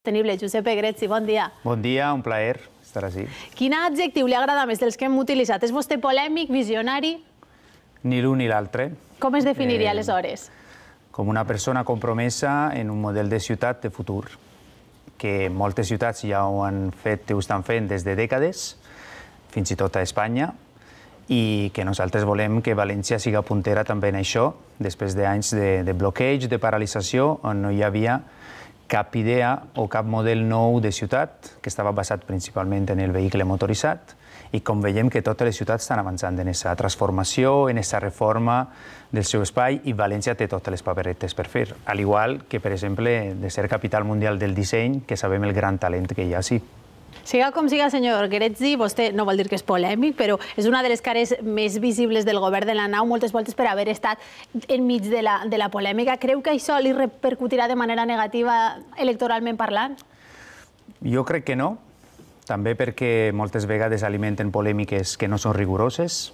Sostenible. Josep Egretzi, bon dia. Bon dia, un plaer estar així. Quin adjectiu li agrada més dels que hem utilitzat? És vostè polèmic, visionari? Ni l'un ni l'altre. Com es definiria, eh, aleshores? Com una persona compromesa en un model de ciutat de futur, que moltes ciutats ja ho han fet i ho estan fent des de dècades, fins i tot a Espanya, i que nosaltres volem que València siga puntera també en això, després d'anys de, de bloqueig, de paralització, on no hi havia cap idea o cap model nou de ciutat, que estava basat principalment en el vehicle motoritzat, i com veiem que totes les ciutats estan avançant en aquesta transformació, en aquesta reforma del seu espai, i València té totes les paperetes per fer, al igual que, per exemple, de ser capital mundial del disseny, que sabem el gran talent que hi ha, sí. Siga com siga, senyor Gretzi, vostè no vol dir que és polèmic, però és una de les cares més visibles del govern de la nau, moltes voltes per haver estat enmig de la, de la polèmica. Creu que això li repercutirà de manera negativa electoralment parlant? Jo crec que no, també perquè moltes vegades alimenten polèmiques que no són rigoroses,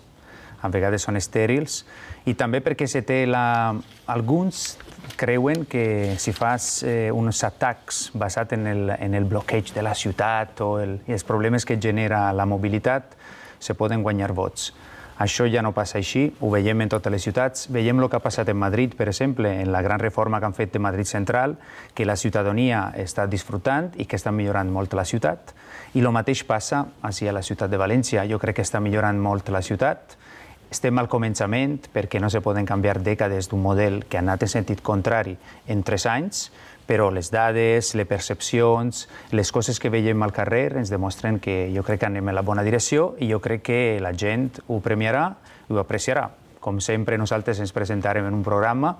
a vegades són estèrils, i també perquè se té la... alguns creuen que si fas eh, uns atacs basats en el, en el bloqueig de la ciutat o el, els problemes que genera la mobilitat, se poden guanyar vots. Això ja no passa així, ho veiem en totes les ciutats. Veiem el que ha passat en Madrid, per exemple, en la gran reforma que han fet de Madrid Central, que la ciutadania està disfrutant i que està millorant molt la ciutat. I el mateix passa a la ciutat de València. Jo crec que està millorant molt la ciutat estem al començament perquè no se poden canviar dècades d'un model que ha anat en sentit contrari en tres anys, però les dades, les percepcions, les coses que veiem al carrer ens demostren que jo crec que anem en la bona direcció i jo crec que la gent ho premiarà i ho apreciarà. Com sempre, nosaltres ens presentarem en un programa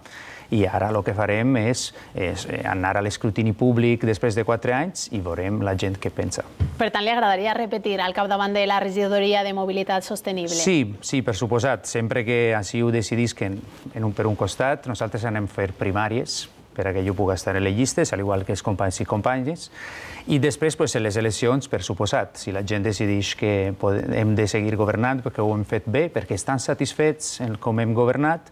i ara el que farem és, és eh, anar a l'escrutini públic després de quatre anys i veurem la gent què pensa. Per tant, li agradaria repetir al capdavant de la regidoria de mobilitat sostenible? Sí, sí, per suposat. Sempre que així ho decidisquen en un, per un costat, nosaltres anem a fer primàries, per jo pugui estar en les llistes, al igual que els companys i companyes, i després, pues, les eleccions, per suposat, si la gent decideix que hem de seguir governant perquè ho hem fet bé, perquè estan satisfets en com hem governat,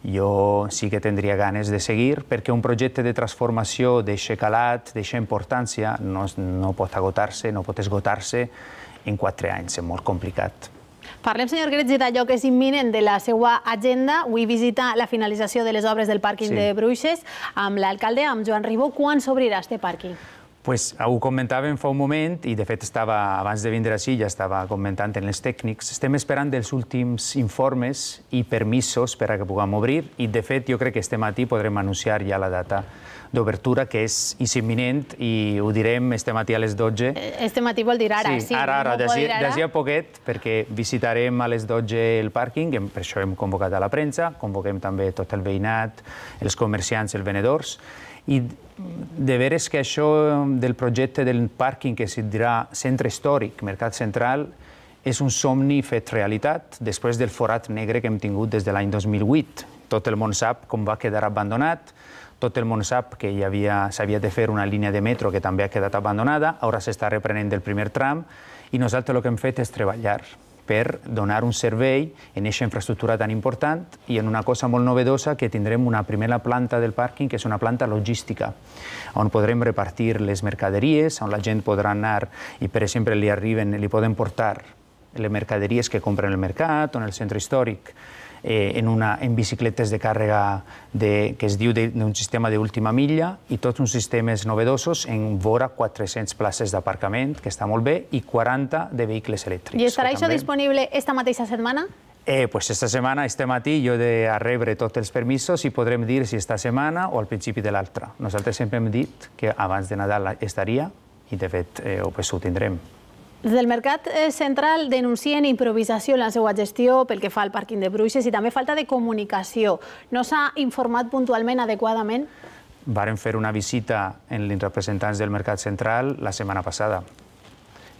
jo sí que tindria ganes de seguir, perquè un projecte de transformació, d'aixer calat, d'eixa importància, no, no pot agotar-se, no pot esgotar-se en quatre anys, és molt complicat. Parlem, senyor Gretzi, d'allò que és imminent de la seva agenda. Avui visita la finalització de les obres del pàrquing sí. de Bruixes amb l'alcalde, amb Joan Ribó. Quan s'obrirà este pàrquing? Pues, ho comentàvem fa un moment, i de fet estava, abans de vindre així ja estava comentant en els tècnics, estem esperant dels últims informes i permisos per a que puguem obrir, i de fet jo crec que este matí podrem anunciar ja la data d'obertura que és, imminent i ho direm este matí a les 12. Este matí vol dir ara, sí. sí ara, ara, no d'ací a poquet, perquè visitarem a les 12 el pàrquing, per això hem convocat a la premsa, convoquem també tot el veïnat, els comerciants, els venedors, i de veres que això del projecte del pàrquing que es dirà centre històric, mercat central, és un somni fet realitat després del forat negre que hem tingut des de l'any 2008. Tot el món sap com va quedar abandonat, tot el món sap que hi havia s'havia de fer una línia de metro que també ha quedat abandonada, ara s'està reprenent del primer tram, i nosaltres el que hem fet és treballar per donar un servei en aquesta infraestructura tan important i en una cosa molt novedosa que tindrem una primera planta del pàrquing, que és una planta logística, on podrem repartir les mercaderies, on la gent podrà anar i, per exemple, li arriben, li poden portar les mercaderies que compren al mercat o en el centre històric eh, en, una, en bicicletes de càrrega de, que es diu d'un sistema d'última milla i tots uns sistemes novedosos en vora 400 places d'aparcament, que està molt bé, i 40 de vehicles elèctrics. I estarà això disponible esta mateixa setmana? Eh, pues esta setmana, este matí, jo he de rebre tots els permisos i podrem dir si esta setmana o al principi de l'altra. Nosaltres sempre hem dit que abans de Nadal estaria i, de fet, eh, pues ho tindrem. Des del Mercat eh, Central denuncien improvisació en la seva gestió pel que fa al pàrquing de Bruixes i també falta de comunicació. No s'ha informat puntualment adequadament? Varen fer una visita en els representants del Mercat Central la setmana passada.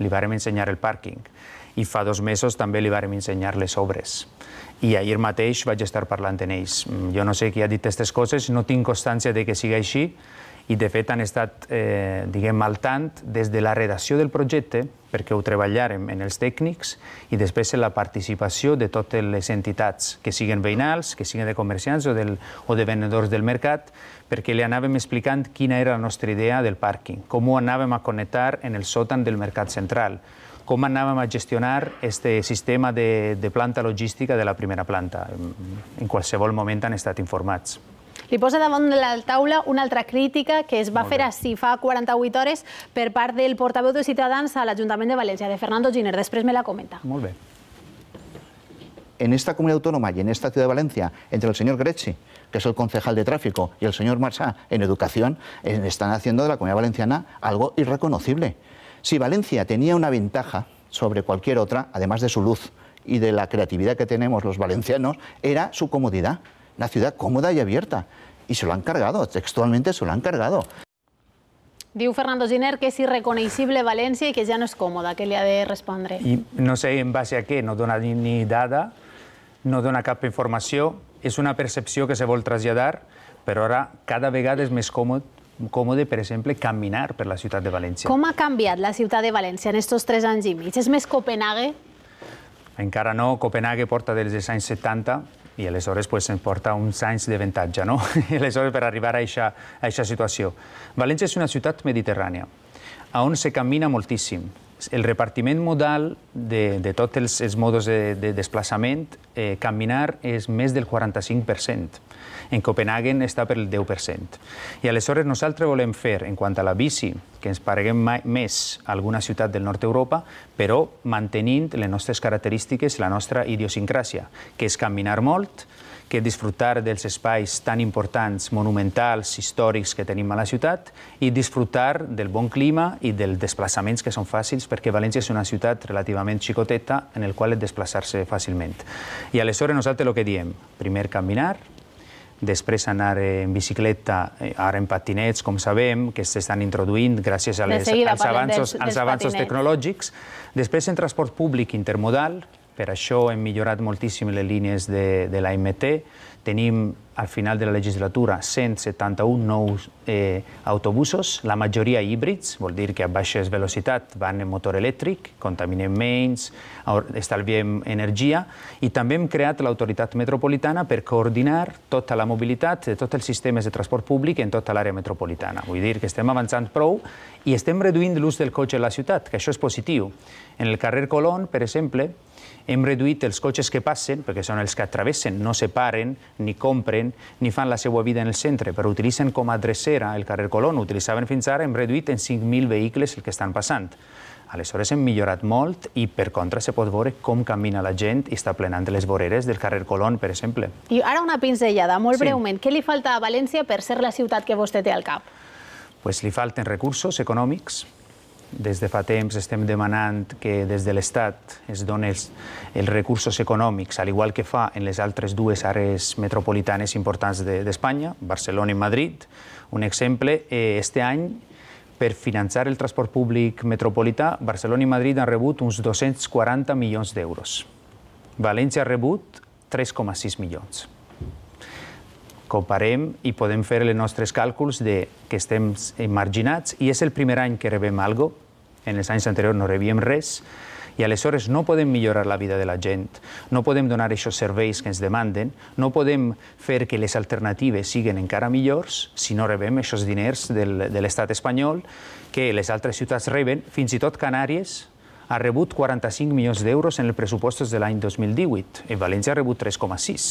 Li vàrem ensenyar el pàrquing i fa dos mesos també li vàrem ensenyar les obres. I ahir mateix vaig estar parlant amb ells. Mm, jo no sé qui ha dit aquestes coses, no tinc constància de que sigui així, i de fet han estat, eh, diguem, al tant des de la redacció del projecte, perquè ho treballarem en els tècnics, i després en la participació de totes les entitats, que siguen veïnals, que siguin de comerciants o, del, o de venedors del mercat, perquè li anàvem explicant quina era la nostra idea del pàrquing, com ho anàvem a connectar en el sòtan del mercat central, com anàvem a gestionar aquest sistema de, de planta logística de la primera planta. En qualsevol moment han estat informats. Li posa en la taula una altra crítica que es va hacer así fa 48 hores per part del portavoz de Ciutadans al Ayuntamiento de València, de Fernando Giner. después me la comenta. Molt En esta comunidad autónoma y en esta ciudad de Valencia, entre el señor Gretzi, que es el concejal de tráfico, y el señor Marsá en educación, están haciendo de la comunidad valenciana algo irreconocible. Si Valencia tenía una ventaja sobre cualquier otra, además de su luz y de la creatividad que tenemos los valencianos, era su comodidad. una ciudad cómoda y abierta. Y se lo han cargado, textualmente se lo han cargado. Diu Fernando Giner que és irreconeixible València i que ja no és còmoda. Què li ha de respondre? I no sé en base a què, no dona ni dada, no dona cap informació, és una percepció que se vol traslladar, però ara cada vegada és més còmode, còmode, per exemple, caminar per la ciutat de València. Com ha canviat la ciutat de València en aquests tres anys i mig? És més Copenhague? Encara no, Copenhague porta des dels anys 70, i aleshores pues, em porta uns anys d'avantatge, no? I aleshores per arribar a aquesta situació. València és una ciutat mediterrània, on se camina moltíssim, el repartiment modal de, de tots els, els modes de, de desplaçament, eh, caminar és més del 45%. En Copenhagen està per el 10%. I aleshores nosaltres volem fer, en quant a la bici, que ens pareguem més a alguna ciutat del nord d'Europa, però mantenint les nostres característiques, la nostra idiosincràsia, que és caminar molt, que disfrutar dels espais tan importants, monumentals, històrics que tenim a la ciutat i disfrutar del bon clima i dels desplaçaments que són fàcils perquè València és una ciutat relativament xicoteta en el qual et desplaçar-se fàcilment. I aleshores nosaltres el que diem, primer caminar, després anar en bicicleta, eh, ara en patinets, com sabem, que s'estan introduint gràcies als avanços, als avanços tecnològics. Després en transport públic intermodal, per això hem millorat moltíssim les línies de, de l'AMT. Tenim, al final de la legislatura, 171 nous eh, autobusos, la majoria híbrids, vol dir que a baixes velocitat van en motor elèctric, contaminem menys, estalviem energia, i també hem creat l'autoritat metropolitana per coordinar tota la mobilitat de tots els sistemes de transport públic en tota l'àrea metropolitana. Vull dir que estem avançant prou i estem reduint l'ús del cotxe a la ciutat, que això és positiu. En el carrer Colón, per exemple, hem reduït els cotxes que passen, perquè són els que travessen, no se paren, ni compren, ni fan la seva vida en el centre, però utilitzen com a drecera el carrer Colón. Utilitzaven fins ara, hem reduït en 5.000 vehicles el que estan passant. Aleshores hem millorat molt i, per contra, se pot veure com camina la gent i està plenant les voreres del carrer Colón, per exemple. I ara una pinzellada, molt breument. Què li falta a València per ser la ciutat que vostè té al cap? Pues li falten recursos econòmics, des de fa temps estem demanant que des de l'Estat es donin els, els recursos econòmics, al igual que fa en les altres dues àrees metropolitanes importants d'Espanya, de, Barcelona i Madrid. Un exemple, eh, este any, per finançar el transport públic metropolità, Barcelona i Madrid han rebut uns 240 milions d'euros. València ha rebut 3,6 milions comparem i podem fer els nostres càlculs de que estem marginats i és el primer any que rebem algo, en els anys anteriors no rebíem res, i aleshores no podem millorar la vida de la gent, no podem donar aquests serveis que ens demanden, no podem fer que les alternatives siguin encara millors si no rebem aquests diners del, de l'estat espanyol que les altres ciutats reben, fins i tot Canàries, ha rebut 45 milions d'euros en els pressupostos de l'any 2018. En València ha rebut 3,6.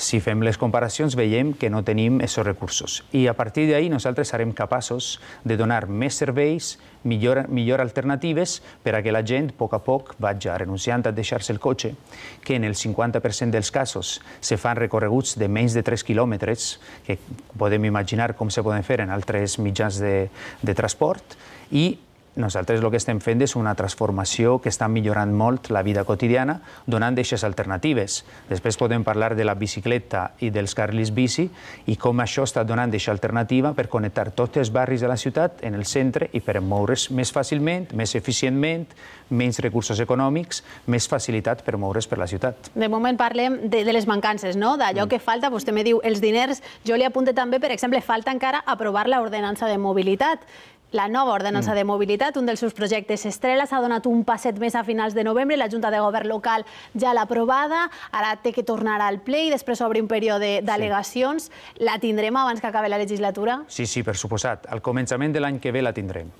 Si fem les comparacions, veiem que no tenim aquests recursos. I a partir d'ahir nosaltres serem capaços de donar més serveis, millor, millor alternatives per a que la gent, a poc a poc, vagi renunciant a deixar-se el cotxe, que en el 50% dels casos se fan recorreguts de menys de 3 quilòmetres, que podem imaginar com se poden fer en altres mitjans de, de transport, i nosaltres el que estem fent és una transformació que està millorant molt la vida quotidiana, donant aquestes alternatives. Després podem parlar de la bicicleta i dels carlis bici i com això està donant aquesta alternativa per connectar tots els barris de la ciutat en el centre i per moure's més fàcilment, més eficientment, menys recursos econòmics, més facilitat per moure's per la ciutat. De moment parlem de, de les mancances, no? d'allò mm. que falta. Vostè me diu els diners. Jo li apunte també, per exemple, falta encara aprovar l'ordenança de mobilitat la nova ordenança mm. de mobilitat, un dels seus projectes estrella, s'ha donat un passet més a finals de novembre, la Junta de Govern local ja l'ha aprovada, ara té que tornar al ple i després obre un període d'al·legacions. La tindrem abans que acabi la legislatura? Sí, sí, per suposat. Al començament de l'any que ve la tindrem.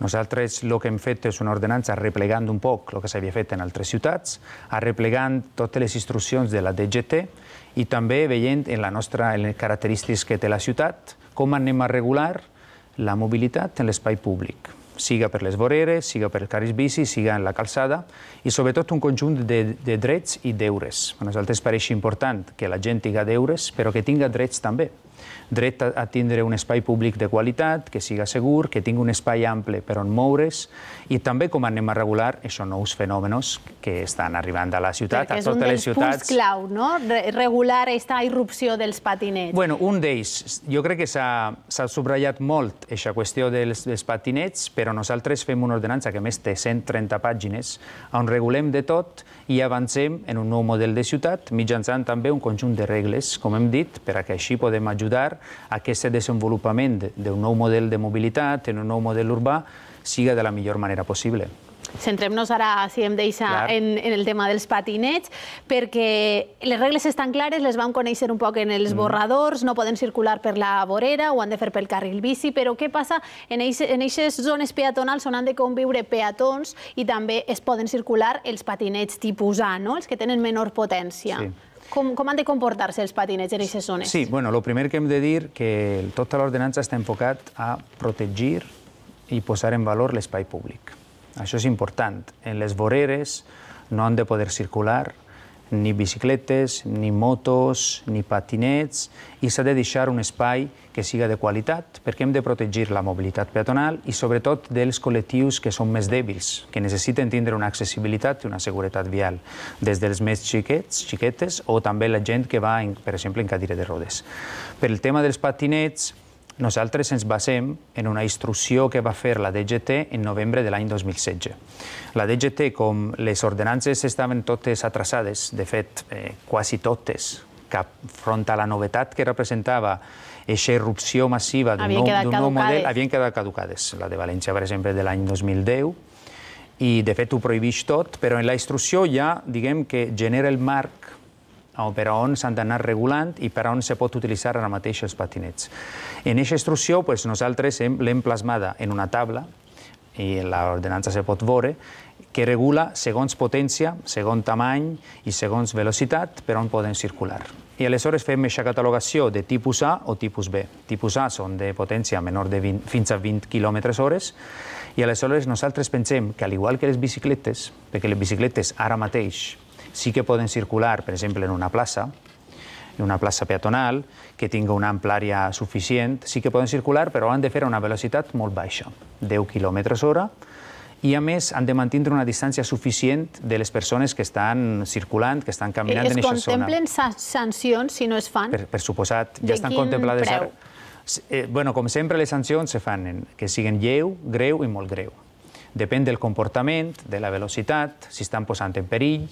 Nosaltres el que hem fet és una ordenança replegant un poc el que s'havia fet en altres ciutats, arreplegant totes les instruccions de la DGT i també veient en, la nostra, en les característiques que té la ciutat com anem a regular la mobilitat en l'espai públic, siga per les voreres, siga per carrers bici, siga en la calçada, i sobretot un conjunt de, de drets i deures. A nosaltres pareix important que la gent tinga deures, però que tinga drets també. Dret a, tindre un espai públic de qualitat, que siga segur, que tingui un espai ample per on moure's, i també com anem a regular això nous fenòmens que estan arribant a la ciutat, a totes les ciutats. És un dels punts clau, no? regular aquesta irrupció dels patinets. Bueno, un d'ells, jo crec que s'ha subratllat molt aquesta qüestió dels, dels patinets, però nosaltres fem una ordenança que més té 130 pàgines, on regulem de tot i avancem en un nou model de ciutat mitjançant també un conjunt de regles, com hem dit, per a que així podem ajudar a que aquest desenvolupament d'un nou model de mobilitat, en un nou model urbà, siga de la millor manera possible. Centrem-nos ara, si em deixa, en, en el tema dels patinets, perquè les regles estan clares, les vam conèixer un poc en els mm. borradors, no poden circular per la vorera, ho han de fer pel carril bici, però què passa en aquestes zones peatonals on han de conviure peatons i també es poden circular els patinets tipus A, no? els que tenen menor potència. Sí. Com, com han de comportar-se els patinets en aquestes zones? Sí, bueno, el primer que hem de dir que tota l'ordenança està enfocat a protegir i posar en valor l'espai públic això és important. En les voreres no han de poder circular ni bicicletes, ni motos, ni patinets, i s'ha de deixar un espai que siga de qualitat, perquè hem de protegir la mobilitat peatonal i sobretot dels col·lectius que són més dèbils, que necessiten tindre una accessibilitat i una seguretat vial, des dels més xiquets, xiquetes, o també la gent que va, per exemple, en cadira de rodes. Per el tema dels patinets, nosaltres ens basem en una instrucció que va fer la DGT en novembre de l'any 2016. La DGT, com les ordenances estaven totes atrasades, de fet, eh, quasi totes, cap front a la novetat que representava aquesta erupció massiva d'un nou, nou model, havien quedat caducades. La de València, per exemple, de l'any 2010, i de fet ho prohibeix tot, però en la instrucció ja, diguem que genera el marc per a on s'han d'anar regulant i per on se pot utilitzar ara mateix els patinets. En aquesta instrucció pues, nosaltres l'hem plasmada en una taula i l'ordenança se pot veure, que regula segons potència, segons tamany i segons velocitat per on poden circular. I aleshores fem aquesta catalogació de tipus A o tipus B. Tipus A són de potència menor de 20, fins a 20 km hores i aleshores nosaltres pensem que, al igual que les bicicletes, perquè les bicicletes ara mateix sí que poden circular, per exemple, en una plaça, en una plaça peatonal, que tingui una ampla àrea suficient, sí que poden circular, però han de fer a una velocitat molt baixa, 10 km hora, i a més han de mantenir una distància suficient de les persones que estan circulant, que estan caminant es en aquesta zona. Es contemplen sancions si no es fan? Per, per suposat, ja estan contemplades... De preu? Ara. Eh, bueno, com sempre, les sancions se fan en, que siguin lleu, greu i molt greu. Depèn del comportament, de la velocitat, si estan posant en perill,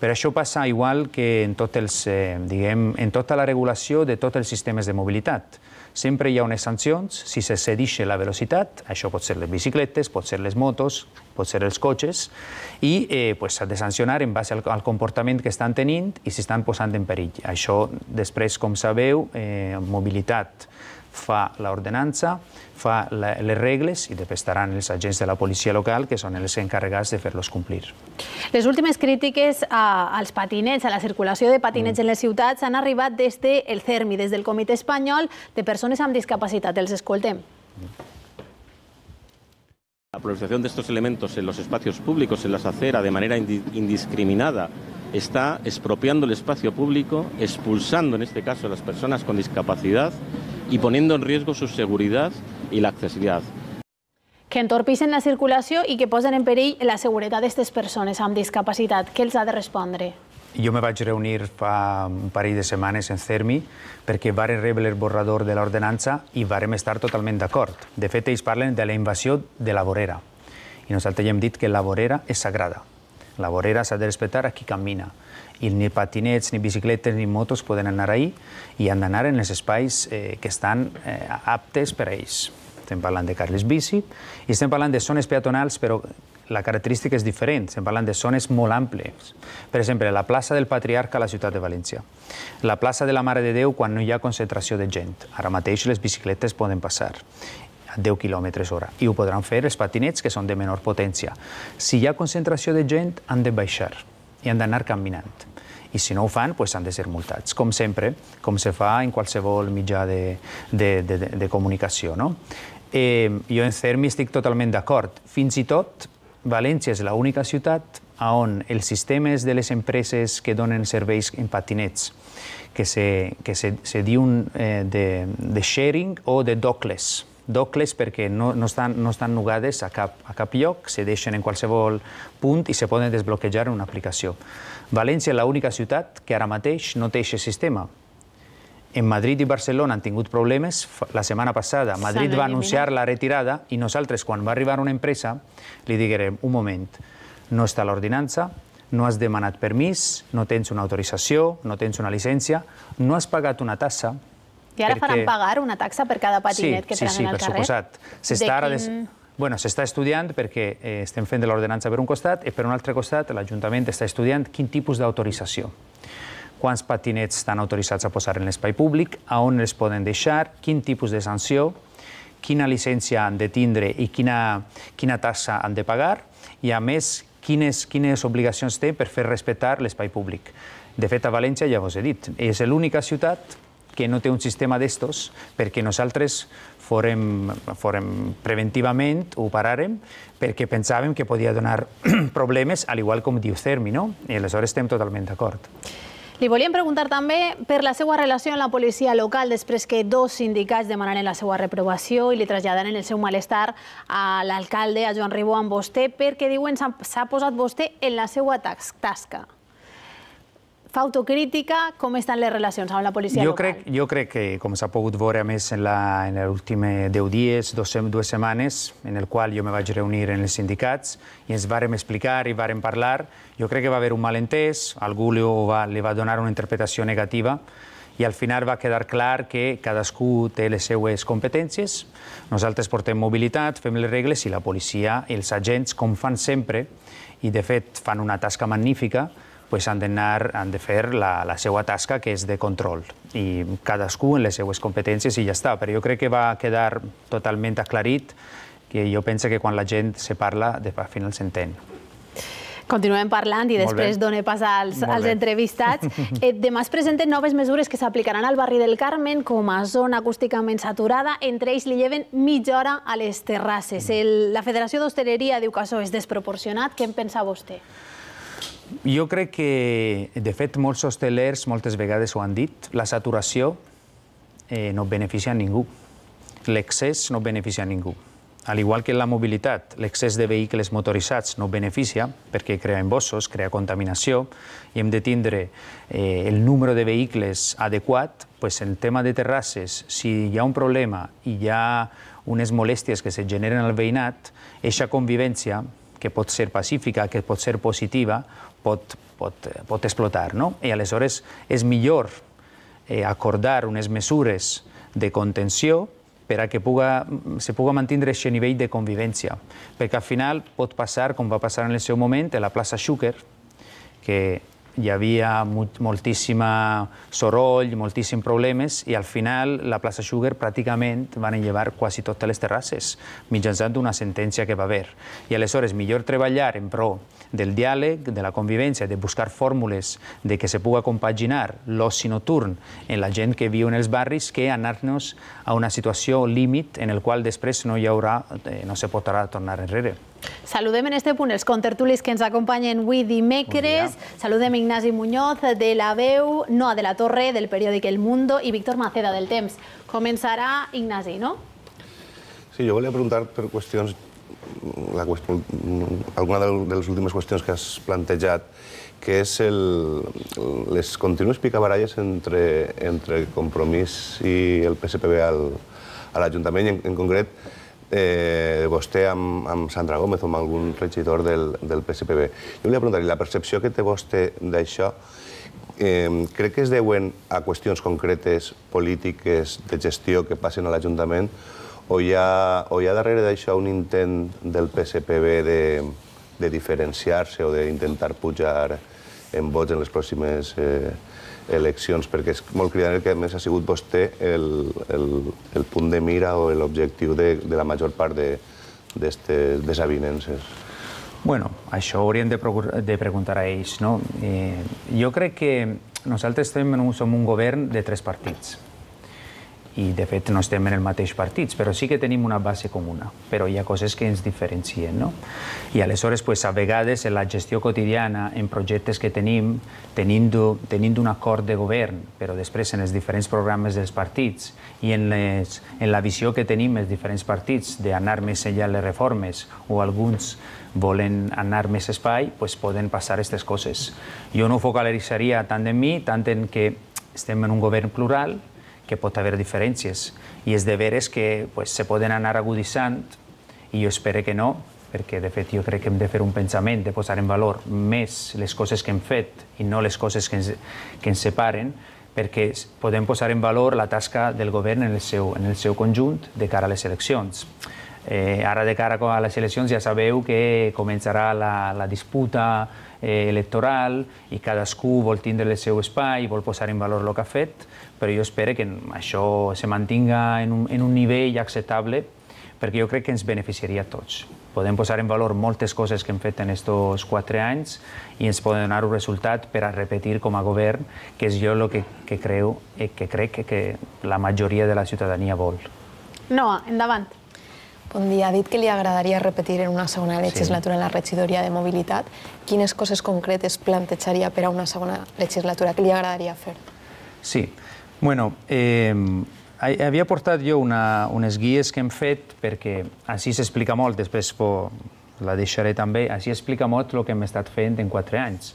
però això passa igual que en, tot els, eh, diguem, en tota la regulació de tots els sistemes de mobilitat. Sempre hi ha unes sancions, si se cedeix la velocitat, això pot ser les bicicletes, pot ser les motos, pot ser els cotxes, i eh, pues, de sancionar en base al, al comportament que estan tenint i si estan posant en perill. Això, després, com sabeu, eh, mobilitat fa l'ordenança, fa les regles i després estaran els agents de la policia local que són els encarregats de fer-los complir. Les últimes crítiques a, als patinets, a la circulació de patinets mm. en les ciutats, han arribat des del CERMI, des del Comitè Espanyol de Persones amb Discapacitat. Els escoltem. La proliferación de estos elementos en los espacios públicos, en las aceras, de manera indiscriminada, está expropiando el espacio público, expulsando en este caso a las personas con discapacidad y poniendo en riesgo su seguridad y la accesibilidad. que entorpicen la circulació i que posen en perill la seguretat d'aquestes persones amb discapacitat. Què els ha de respondre? Jo me vaig reunir fa un parell de setmanes en CERMI perquè varen rebre el borrador de l'ordenança i varen estar totalment d'acord. De fet, ells parlen de la invasió de la vorera. I nosaltres ja hem dit que la vorera és sagrada. La vorera s'ha de respectar a qui camina i ni patinets, ni bicicletes, ni motos poden anar ahir i han d'anar en els espais eh, que estan eh, aptes per a ells. Estem parlant de carles bici i estem parlant de zones peatonals, però la característica és diferent. Estem parlant de zones molt àmplies. Per exemple, la plaça del Patriarca a la ciutat de València. La plaça de la Mare de Déu quan no hi ha concentració de gent. Ara mateix les bicicletes poden passar. 10 km hora. I ho podran fer els patinets, que són de menor potència. Si hi ha concentració de gent, han de baixar i han d'anar caminant. I si no ho fan, doncs han de ser multats, com sempre, com se fa en qualsevol mitjà de, de, de, de comunicació. No? Eh, jo en CERMI estic totalment d'acord. Fins i tot, València és l'única ciutat on els sistemes de les empreses que donen serveis en patinets, que se, que se, se diuen eh, de, de sharing o de dockless, d'ocles perquè no, no, estan, no estan nugades a cap, a cap lloc, se deixen en qualsevol punt i se poden desbloquejar en una aplicació. València és l'única ciutat que ara mateix no té aquest sistema. En Madrid i Barcelona han tingut problemes. La setmana passada Madrid va anunciar la retirada i nosaltres, quan va arribar una empresa, li diguem, un moment, no està l'ordinança, no has demanat permís, no tens una autorització, no tens una llicència, no has pagat una tassa, i ara perquè... faran pagar una taxa per cada patinet sí, que tenen sí, sí, al carrer? Sí, sí, per suposat. De quin... Bueno, s'està estudiant perquè eh, estem fent de l'ordenança per un costat i per un altre costat l'Ajuntament està estudiant quin tipus d'autorització. Quants patinets estan autoritzats a posar en l'espai públic, a on els poden deixar, quin tipus de sanció, quina llicència han de tindre i quina, quina tassa han de pagar i, a més, quines, quines obligacions té per fer respectar l'espai públic. De fet, a València, ja vos he dit, és l'única ciutat que no té un sistema d'estos, perquè nosaltres forem, forem preventivament, ho pararem, perquè pensàvem que podia donar problemes, al igual com diu Cermi, no? I aleshores estem totalment d'acord. Li volíem preguntar també per la seva relació amb la policia local després que dos sindicats demanaren la seva reprovació i li traslladaren el seu malestar a l'alcalde, a Joan Ribó, amb vostè, perquè diuen s'ha posat vostè en la seva tasca fa autocrítica, com estan les relacions amb la policia jo local? Crec, jo crec que, com s'ha pogut veure més en, la, en les últimes 10 dies, dos, dues setmanes, en el qual jo me vaig reunir en els sindicats i ens vàrem explicar i vàrem parlar, jo crec que va haver un malentès, algú li va, li va donar una interpretació negativa, i al final va quedar clar que cadascú té les seues competències, nosaltres portem mobilitat, fem les regles i la policia, els agents, com fan sempre, i de fet fan una tasca magnífica, pues han anar, han de fer la, la seva tasca, que és de control. I cadascú en les seues competències i ja està. Però jo crec que va quedar totalment aclarit que jo penso que quan la gent se parla, de, al final s'entén. Continuem parlant i després dono pas als, als entrevistats. Eh, demà es presenten noves mesures que s'aplicaran al barri del Carmen com a zona acústicament saturada. Entre ells li lleven mitja hora a les terrasses. Mm. El, la Federació d'Hostaleria diu que això és desproporcionat. Què en pensa vostè? Jo crec que, de fet, molts hostelers moltes vegades ho han dit, la saturació eh, no beneficia a ningú. L'excés no beneficia a ningú. Al igual que la mobilitat, l'excés de vehicles motoritzats no beneficia perquè crea embossos, crea contaminació i hem de tindre eh, el número de vehicles adequat. Pues en tema de terrasses, si hi ha un problema i hi ha unes molèsties que se generen al veïnat, eixa convivència que pot ser pacífica, que pot ser positiva, pot, pot, pot explotar. No? I aleshores és millor eh, acordar unes mesures de contenció per a que puga, se puga mantenir aquest nivell de convivència. Perquè al final pot passar, com va passar en el seu moment, a la plaça Xúquer, que hi havia moltíssima soroll, moltíssims problemes, i al final la plaça Sugar pràcticament van enllevar quasi totes les terrasses, mitjançant una sentència que va haver. I aleshores, millor treballar en pro del diàleg, de la convivència, de buscar fórmules de que se pugui compaginar l'oci nocturn en la gent que viu en els barris que anar-nos a una situació límit en el qual després no hi haurà, eh, no se pot tornar enrere. Saludem en este punt els contertulis que ens acompanyen avui dimecres. Saludem Ignasi Muñoz, de La Veu, Noa de la Torre, del periòdic El Mundo, i Víctor Maceda, del Temps. Començarà Ignasi, no? Sí, jo volia preguntar per qüestions la qüestió, alguna de les últimes qüestions que has plantejat, que és el, les contínues picabaralles entre, entre el Compromís i el PSPB al, a l'Ajuntament, en, en concret eh, vostè amb, amb Sandra Gómez o amb algun regidor del, del PSPB. Jo li la percepció que té vostè d'això, eh, crec que es deuen a qüestions concretes, polítiques, de gestió que passen a l'Ajuntament, o hi ha, o hi ha darrere d'això un intent del PSPB de, de diferenciar-se o d'intentar pujar en vots en les pròximes eh, eleccions, perquè és molt cridaner que a més ha sigut vostè el, el, el punt de mira o l'objectiu de, de la major part d'aquestes de, desavinences. Bueno, això ho hauríem de, de preguntar a ells, no? Eh, jo crec que nosaltres estem en un, som un govern de tres partits i de fet no estem en el mateix partit, però sí que tenim una base comuna, però hi ha coses que ens diferencien, no? I aleshores, pues, a vegades, en la gestió quotidiana, en projectes que tenim, tenint, tenint un acord de govern, però després en els diferents programes dels partits i en, les, en la visió que tenim els diferents partits d'anar més enllà les reformes o alguns volen anar més espai, pues, poden passar aquestes coses. Jo no ho focalitzaria tant en mi, tant en que estem en un govern plural, que pot haver diferències i els deberes que pues, se poden anar aguditzant i jo espero que no, perquè de fet jo crec que hem de fer un pensament, de posar en valor més les coses que hem fet i no les coses que ens, que separen, perquè podem posar en valor la tasca del govern en el seu, en el seu conjunt de cara a les eleccions. Eh, ara de cara a les eleccions ja sabeu que començarà la, la disputa eh, electoral i cadascú vol tindre el seu espai, vol posar en valor el que ha fet, però jo espero que això se mantinga en un, en un nivell acceptable perquè jo crec que ens beneficiaria a tots. Podem posar en valor moltes coses que hem fet en aquests quatre anys i ens poden donar un resultat per a repetir com a govern, que és jo el que, que, creu, eh, que crec que la majoria de la ciutadania vol. Noa, endavant. Bon dia. Ha dit que li agradaria repetir en una segona legislatura sí. en la regidoria de mobilitat. Quines coses concretes plantejaria per a una segona legislatura? que li agradaria fer? Sí. Bueno, eh, havia portat jo una, unes guies que hem fet perquè així s'explica molt, després po, la deixaré també, així explica molt el que hem estat fent en quatre anys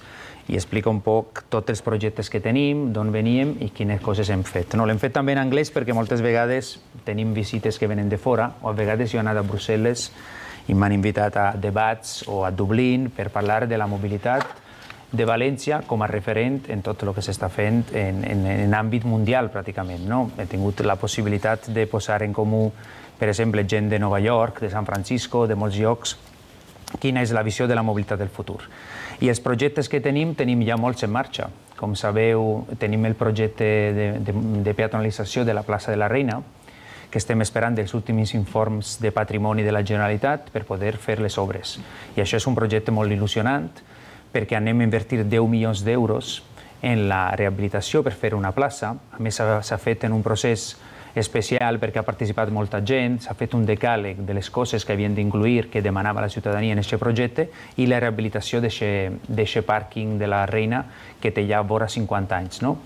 i explica un poc tots els projectes que tenim, d'on veníem i quines coses hem fet. No, L'hem fet també en anglès perquè moltes vegades tenim visites que venen de fora o a vegades jo he anat a Brussel·les i m'han invitat a debats o a Dublín per parlar de la mobilitat de València com a referent en tot el que s'està fent en, en, en àmbit mundial, pràcticament. No? He tingut la possibilitat de posar en comú, per exemple, gent de Nova York, de San Francisco, de molts llocs, quina és la visió de la mobilitat del futur. I els projectes que tenim, tenim ja molts en marxa. Com sabeu, tenim el projecte de, de, de peatonalització de la plaça de la Reina, que estem esperant dels últims informes de patrimoni de la Generalitat per poder fer les obres. I això és un projecte molt il·lusionant, perquè anem a invertir 10 milions d'euros en la rehabilitació per fer una plaça. A més, s'ha fet en un procés especial perquè ha participat molta gent, s'ha fet un decàleg de les coses que havien d'incluir que demanava la ciutadania en aquest projecte i la rehabilitació d'aquest pàrquing de la Reina que té ja vora 50 anys. No?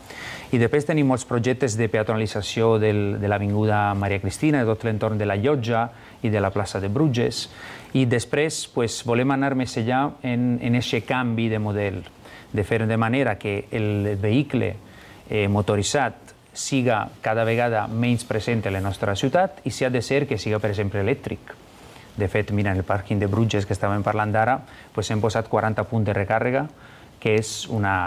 I després tenim molts projectes de peatonalització del, de l'Avinguda Maria Cristina, de tot l'entorn de la Llotja i de la plaça de Bruges. I després pues, volem anar més allà en, en aquest canvi de model, de fer de manera que el vehicle eh, motoritzat siga cada vegada menys present a la nostra ciutat i si ha de ser que siga, per exemple, elèctric. De fet, mira, en el pàrquing de Bruges que estàvem parlant d'ara, pues, hem posat 40 punts de recàrrega, que és, una,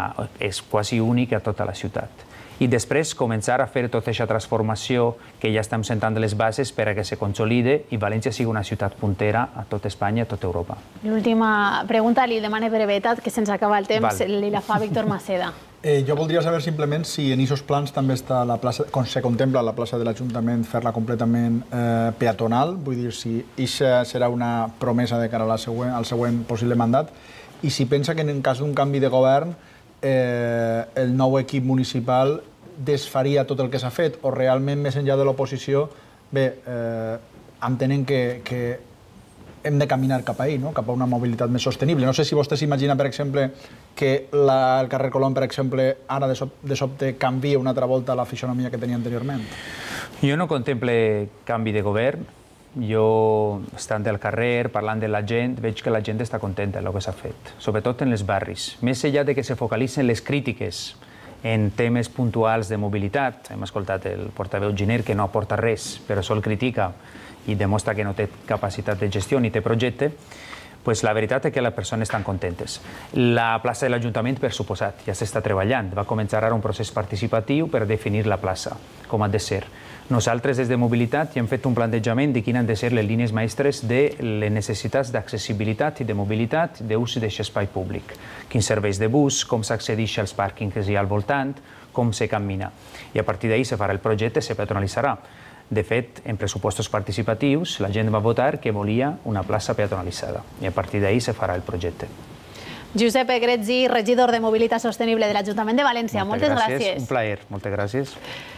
és quasi únic a tota la ciutat i després començar a fer tota aquesta transformació que ja estem sentant les bases per a que se consolide i València sigui una ciutat puntera a tot Espanya a tot Europa. L'última pregunta li demana brevetat, que se'ns acaba el temps, li la fa Víctor Maceda. Eh, jo voldria saber simplement si en aquests plans també està la plaça, com se contempla la plaça de l'Ajuntament, fer-la completament eh, peatonal, vull dir, si això serà una promesa de cara a la següent, al següent possible mandat, i si pensa que en cas d'un canvi de govern eh, el nou equip municipal desfaria tot el que s'ha fet, o realment, més enllà de l'oposició, bé, eh, entenem que, que hem de caminar cap a ahir, no? cap a una mobilitat més sostenible. No sé si vostè s'imagina, per exemple, que la, el carrer Colom, per exemple, ara de, sob, de sobte canvia una altra volta la fisonomia que tenia anteriorment. Jo no contemple canvi de govern. Jo, estant al carrer, parlant de la gent, veig que la gent està contenta el que s'ha fet, sobretot en els barris. Més enllà de que se focalitzen les crítiques, en temes puntuals de mobilitat. Hem escoltat el portaveu Giner, que no aporta res, però sol critica i demostra que no té capacitat de gestió ni té projecte, pues la veritat és que les persones estan contentes. La plaça de l'Ajuntament, per suposat, ja s'està treballant. Va començar ara un procés participatiu per definir la plaça, com ha de ser. Nosaltres, des de Mobilitat, hem fet un plantejament de quines han de ser les línies maestres de les necessitats d'accessibilitat i de mobilitat d'ús d'aquest espai públic. Quins serveis de bus, com s'accedeix als pàrquings que hi ha al voltant, com se camina. I a partir d'ahir se farà el projecte i se peatonalitzarà. De fet, en pressupostos participatius, la gent va votar que volia una plaça peatonalitzada. I a partir d'ahir se farà el projecte. Josep Gretzi, regidor de Mobilitat Sostenible de l'Ajuntament de València. Moltes, gràcies. gràcies. Un plaer. Moltes gràcies.